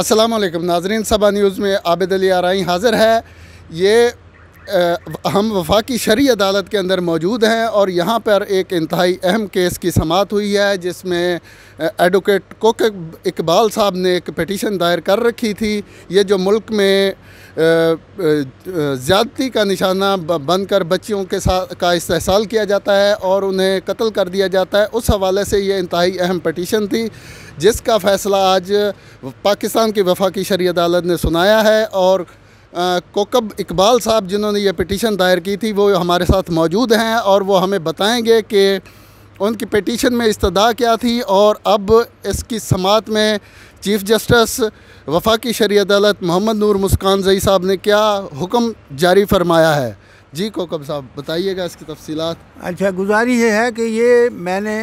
अस्सलाम वालेकुम नाजरीन सबा न्यूज़ में आबिद अली आरई हाज़िर है ये आ, हम वफाकी शरी अदालत के अंदर मौजूद हैं और यहाँ पर एक इंतहाई अहम केस की समात हुई है जिसमें एडवोकेट कोक इकबाल साहब ने एक पटिशन दायर कर रखी थी ये जो मुल्क में ज़्यादती का निशाना बनकर बच्चियों के साथ का इस्तेसाल किया जाता है और उन्हें कत्ल कर दिया जाता है उस हवाले से ये इंतहाई अहम पटिशन थी जिसका फ़ैसला आज पाकिस्तान की वफाकी शरी अदालत ने सुनाया है और कोकब इकबाल साहब जिन्होंने ये पटिशन दायर की थी वो हमारे साथ मौजूद हैं और वो हमें बताएँगे कि उनकी पटिशन में इस्तः क्या थी और अब इसकी समात में चीफ़ जस्टिस वफाकी शरी अदालत मोहम्मद नूर मुस्कान जई साहब ने क्या हुक्म जारी फरमाया है जी कोकब साहब बताइएगा इसकी तफसीत अच्छा गुजारी ये है कि ये मैंने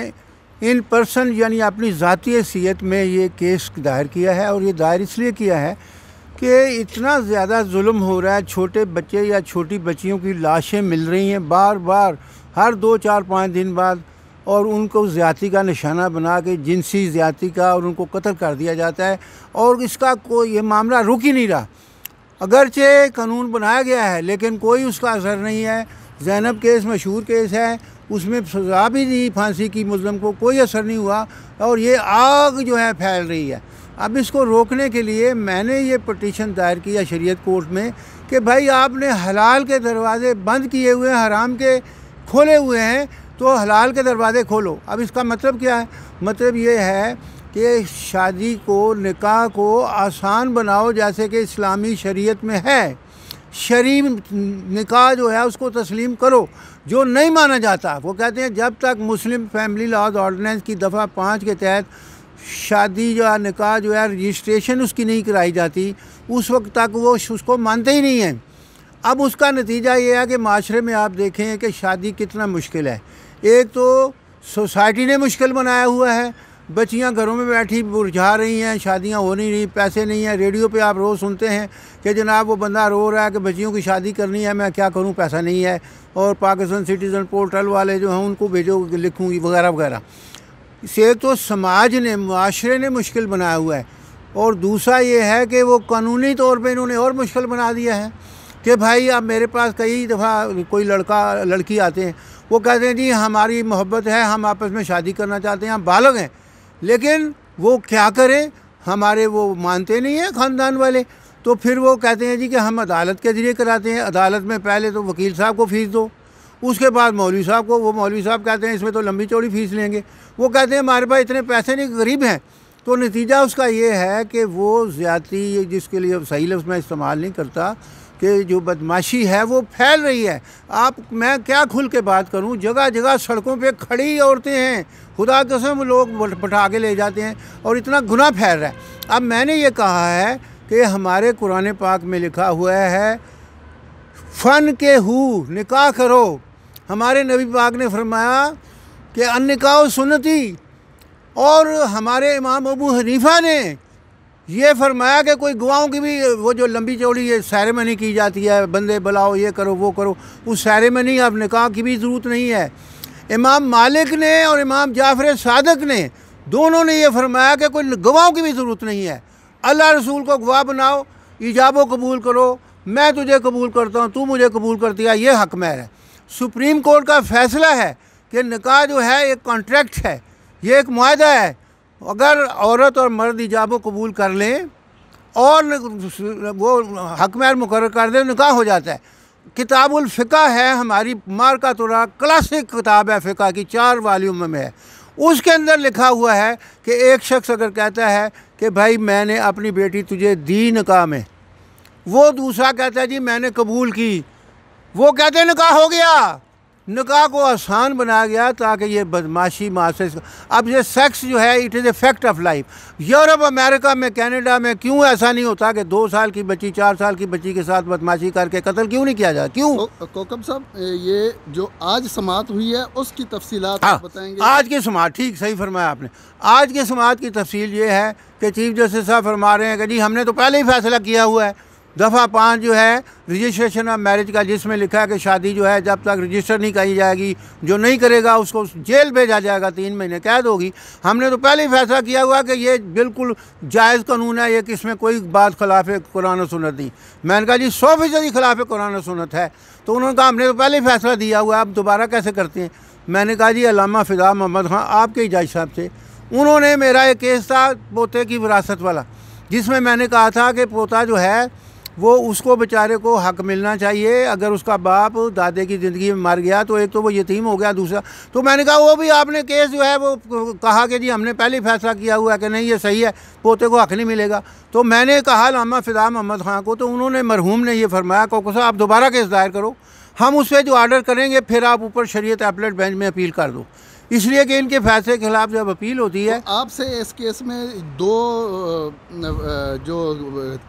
इन पर्सन यानी अपनी ज़ाती सीत में ये केस दायर किया है और ये दायर इसलिए किया है कि इतना ज़्यादा जुल्म हो रहा है छोटे बच्चे या छोटी बच्चियों की लाशें मिल रही हैं बार बार हर दो चार पाँच दिन बाद और उनको ज़्यादा का निशाना बना के जिनसी ज़्यादा का और उनको कत्ल कर दिया जाता है और इसका कोई ये मामला रुक ही नहीं रहा अगरचे कानून बनाया गया है लेकिन कोई उसका असर नहीं है जैनब केस मशहूर केस है उसमें सजा भी नहीं फांसी की मुजलम को कोई असर नहीं हुआ और ये आग जो है फैल रही है अब इसको रोकने के लिए मैंने ये पटिशन दायर किया शरीयत कोर्ट में कि भाई आपने हलाल के दरवाज़े बंद किए हुए हैं हराम के खोले हुए हैं तो हलाल के दरवाज़े खोलो अब इसका मतलब क्या है मतलब ये है कि शादी को निकाह को आसान बनाओ जैसे कि इस्लामी शरीयत में है शरी निकाह जो है उसको तस्लीम करो जो नहीं माना जाता वो कहते हैं जब तक मुस्लिम फैमिली लॉज ऑर्डिनेंस की दफ़ा पाँच के तहत शादी या निकाह जो है रजिस्ट्रेशन उसकी नहीं कराई जाती उस वक्त तक वो उसको मानते ही नहीं हैं अब उसका नतीजा ये है कि माशरे में आप देखें कि शादी कितना मुश्किल है एक तो सोसाइटी ने मुश्किल बनाया हुआ है बच्चियां घरों में बैठी बुरझा रही हैं शादियां हो नहीं रही पैसे नहीं हैं रेडियो पे आप रोज़ सुनते हैं कि जनाब वो बंदा रो रहा है कि बच्चियों की शादी करनी है मैं क्या करूं पैसा नहीं है और पाकिस्तान सिटीज़न पोर्टल वाले जो हैं उनको भेजो लिखूँगी वगैरह वगैरह से तो समाज ने माशरे ने मुश्किल बनाया हुआ है और दूसरा ये है कि वो कानूनी तौर पर इन्होंने और मुश्किल बना दिया है कि भाई आप मेरे पास कई दफ़ा कोई लड़का लड़की आते हैं वो कहते हैं जी हमारी मोहब्बत है हम आपस में शादी करना चाहते हैं हम बालक हैं लेकिन वो क्या करें हमारे वो मानते नहीं हैं ख़ानदान वाले तो फिर वो कहते हैं जी कि हम अदालत के ज़रिए कराते हैं अदालत में पहले तो वकील साहब को फ़ीस दो उसके बाद मौलवी साहब को वो मौलवी साहब कहते हैं इसमें तो लंबी चौड़ी फ़ीस लेंगे वो कहते हैं हमारे पास इतने पैसे नहीं गरीब हैं तो नतीजा उसका ये है कि वो ज़्यादा जिसके लिए सही लफ्ज़ मैं इस्तेमाल नहीं करता कि जो बदमाशी है वो फैल रही है आप मैं क्या खुल के बात करूं जगह जगह सड़कों पे खड़ी औरतें हैं खुदा कसम लोग बैठा के ले जाते हैं और इतना गुना फैल रहा है अब मैंने ये कहा है कि हमारे कुरान पाक में लिखा हुआ है फ़न के हु निकाह करो हमारे नबी पाक ने फरमाया कि अन निकाह सुनती और हमारे इमाम अबू हनीफा ने ये फरमाया कि कोई गुआओं की भी वो जो लंबी चौड़ी ये सैरेमनी की जाती है बंदे बुलाओ ये करो वो करो उस सैरेमनी अब निकाह की भी ज़रूरत नहीं है इमाम मालिक ने और इमाम जाफर सादक ने दोनों ने यह फरमाया कि कोई गवाहों की भी ज़रूरत नहीं है अल्लाह रसूल को गवाह बनाओ ईजाबो कबूल करो मैं तुझे कबूल करता हूँ तू मुझे कबूल करती है ये हक मैर है सुप्रीम कोर्ट का फैसला है कि निकाह जो है एक कॉन्ट्रैक्ट है ये एक माह है अगर औरत और मर्द हिजाब कबूल कर लें और वो हकमैर मुकर कर दें निकाह हो जाता है किताबुल फ़िका है हमारी मार का तुरा क्लासिक किताब है फ़िका की चार वालीम में है उसके अंदर लिखा हुआ है कि एक शख्स अगर कहता है कि भाई मैंने अपनी बेटी तुझे दी निकाह में वो दूसरा कहता है जी मैंने कबूल की वो कहते निकाह हो गया निकाह को आसान बनाया गया ताकि ये बदमाशी माशरे अब ये सेक्स जो है it is a fact of life Europe America में कनाडा में क्यों ऐसा नहीं होता कि दो साल की बच्ची चार साल की बच्ची के साथ बदमाशी करके कत्ल क्यों नहीं किया जाता क्यों कोकम साहब ये जो आज समात हुई है उसकी तफसी हाँ, बताएंगे आज की समात ठीक सही फरमाया आपने आज की समात की तफसील ये है कि चीफ जस्टिस साहब फरमा रहे हैं कि जी हमने तो पहले ही फैसला किया हुआ है दफ़ा पाँच जो है रजिस्ट्रेशन ऑफ मैरिज का जिसमें लिखा है कि शादी जो है जब तक रजिस्टर नहीं कही जाएगी जो नहीं करेगा उसको जेल भेजा जाएगा तीन महीने कैद होगी हमने तो पहले ही फैसला किया हुआ कि ये बिल्कुल जायज़ कानून है ये कि इसमें कोई बात खिलाफ कुरान सुनत नहीं मैंने कहा जी सौ फीसदी खिलाफ कुरान सुनत है तो उन्होंने कहा हमने तो पहले ही फैसला दिया हुआ है आप दोबारा कैसे करते हैं मैंने कहा जी अलामा फ़िदा मोहम्मद खां आपके ही जज साहब से उन्होंने मेरा एक केस था पोते की विरासत वाला जिसमें मैंने कहा था कि पोता जो है वो उसको बेचारे को हक मिलना चाहिए अगर उसका बाप दादे की ज़िंदगी में मर गया तो एक तो वो यतीम हो गया दूसरा तो मैंने कहा वो भी आपने केस जो है वो कहा कि जी हमने पहले फैसला किया हुआ है कि नहीं ये सही है पोते को हक नहीं मिलेगा तो मैंने कहा लामा फ़िदा मोहम्मद खां को तो उन्होंने मरहूम ने ये फरमाया कोको साहब आप दोबारा केस दायर करो हम उस पर जो आर्डर करेंगे फिर आप ऊपर शरीयत एपलेट बेंच में अपील कर दो इसलिए कि इनके फैसले के खिलाफ जब अपील होती है तो आपसे इस केस में दो जो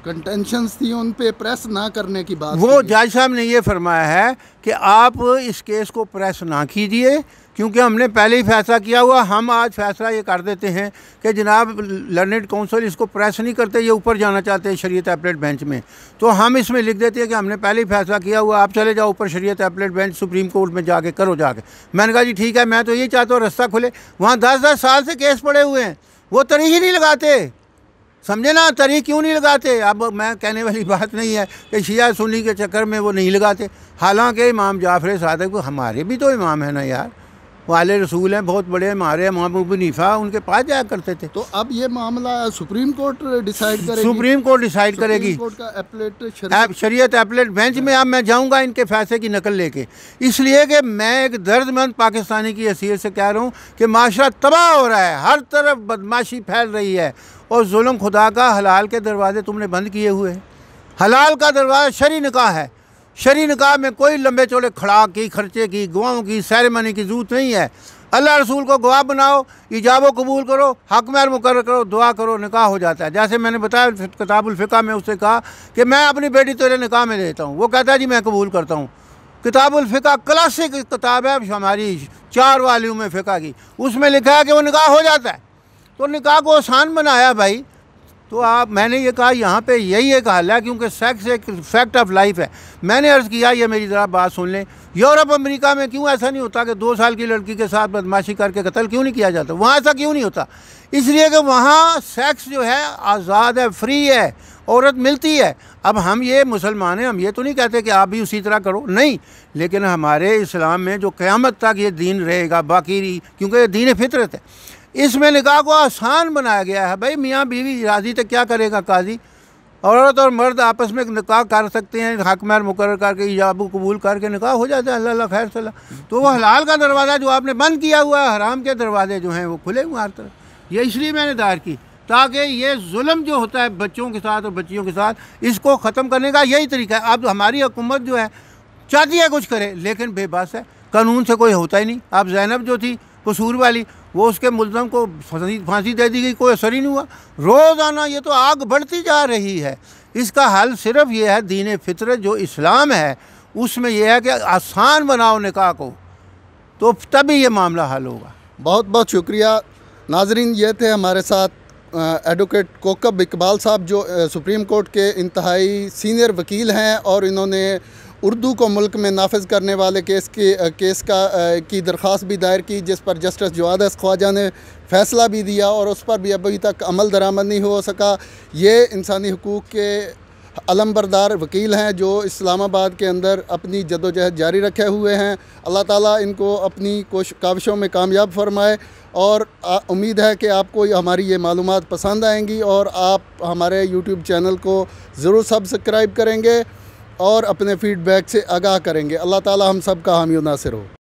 कंटेंशन थी उन पे प्रेस ना करने की बात वो जज साहब ने ये फरमाया है कि आप इस केस को प्रेस ना कीजिए क्योंकि हमने पहले ही फैसला किया हुआ हम आज फैसला ये कर देते हैं कि जनाब लर्नेड काउंसिल इसको प्रेस नहीं करते ये ऊपर जाना चाहते हैं शरीय एपलेट बेंच में तो हम इसमें लिख देते हैं कि हमने पहले ही फैसला किया हुआ आप चले जाओ ऊपर शरीय एपलेट बेंच सुप्रीम कोर्ट में जाके करो जाके मैंने कहा जी ठीक है मैं तो ये चाहता हूँ रास्ता खुले वहाँ दस दस साल से केस पड़े हुए हैं वो तरी ही नहीं लगाते समझे ना तरी क्यों नहीं लगाते अब मैं कहने वाली बात नहीं है कि शिया सुनी के चक्कर में वो नहीं लगाते हालांकि इमाम जाफर सादक हमारे भी तो इमाम है ना यार वाले रसूल हैं बहुत बड़े हमारे महबूब नीफा उनके पास जाया करते थे तो अब ये मामला सुप्रीम कोर्ट डिसाइड करेगी सुप्रीम कोर्ट डिसाइड करेगी कोर्ट का एपलेट शरीयत एपलेट बेंच में अब मैं जाऊँगा इनके फैसले की नकल लेके इसलिए कि मैं एक दर्दमंद पाकिस्तानी की हसीियत से कह रहा हूँ कि माशरा तबाह हो रहा है हर तरफ बदमाशी फैल रही है और जुल्म खुदा का हलाल के दरवाजे तुमने बंद किए हुए हैं हलाल का दरवाज़ा शरी निका है शरी निकाह में कोई लंबे चौड़े खड़ाक की खर्चे की गुआओं की सैरमनी की जरूरत नहीं है अल्लाह रसूल को गवाह बनाओ ईजाब कबूल करो हक मैर मुकर करो दुआ करो निकाह हो जाता है जैसे मैंने बताया किताबुल्फ़िका में उससे कहा कि मैं अपनी बेटी तेरे निकाह में देता हूँ वो कहता है जी मैं कबूल करता हूँ किताबुल्फ़िका क्लासिक किताब है हमारी चार वालियों में फ़िका की उसमें लिखा है कि वो निकाह हो जाता है तो निकाह को आसान बनाया भाई तो आप मैंने ये कहा यहाँ पे यही एक हाल है क्योंकि सेक्स एक फैक्ट ऑफ लाइफ है मैंने अर्ज़ किया ये मेरी ज़रा बात सुन लें यूरोप अमेरिका में क्यों ऐसा नहीं होता कि दो साल की लड़की के साथ बदमाशी करके कत्ल क्यों नहीं किया जाता वहाँ ऐसा क्यों नहीं होता इसलिए कि वहाँ सेक्स जो है आज़ाद है फ्री है औरत मिलती है अब हम ये मुसलमान हैं हम ये तो नहीं कहते कि आप भी उसी तरह करो नहीं लेकिन हमारे इस्लाम में जो क़्यामत तक ये दीन रहेगा बाकी क्योंकि ये दीन फितरत है इसमें निकाह को आसान बनाया गया है भाई मियाँ बीवी राजी तो क्या करेगा काजी औरत और मर्द आपस में निकाह कर सकते हैं हकमैर मुकर करके ईजाब कबूल करके निकाह हो जाता है अल्लाह खैर सल्ला तो वो हलाल का दरवाज़ा जो आपने बंद किया हुआ है हराम के दरवाजे जो हैं वो खुले हुए हर तरफ ये इसलिए मैंने दायर की ताकि ये जुल्म जो होता है बच्चों के साथ और बच्चियों के साथ इसको ख़त्म करने का यही तरीका है अब हमारी हुकूमत जो है चाहती है कुछ करे लेकिन बेबस है कानून से कोई होता ही नहीं अब जैनब जो थी कसूर वाली वो उसके मुलम को फांसी दे दी गई कोई असर ही नहीं हुआ रोज़ाना ये तो आग बढ़ती जा रही है इसका हल सिर्फ ये है दीन फितर जो इस्लाम है उसमें यह है कि आसान बनाओ निकाह को तो तभी ये मामला हल होगा बहुत बहुत शुक्रिया नाजरीन ये थे हमारे साथ एडवोकेट कोकब इकबाल साहब जो सुप्रीम कोर्ट के इंतहाई सीनियर वकील हैं और इन्होंने उर्दू को मुल्क में नाफज करने वाले केस की केस का की दरख्वास्त भी दायर की जिस पर जस्टिस जवाद ख्वाजा ने फ़ैसला भी दिया और उस पर भी अभी तक अमल दरामद नहीं हो सका ये इंसानी हकूक़ के अलमबरदार वकील हैं जो इस्लामाबाद के अंदर अपनी जदोजहद जारी रखे हुए हैं अल्लाह ताला इनको अपनी कोश काविशों में कामयाब फरमाए और उम्मीद है कि आपको हमारी ये मालूम पसंद आएंगी और आप हमारे यूट्यूब चैनल को ज़रूर सब्सक्राइब करेंगे और अपने फीडबैक से आगाह करेंगे अल्लाह ताला हम सब का हामी नासिर हो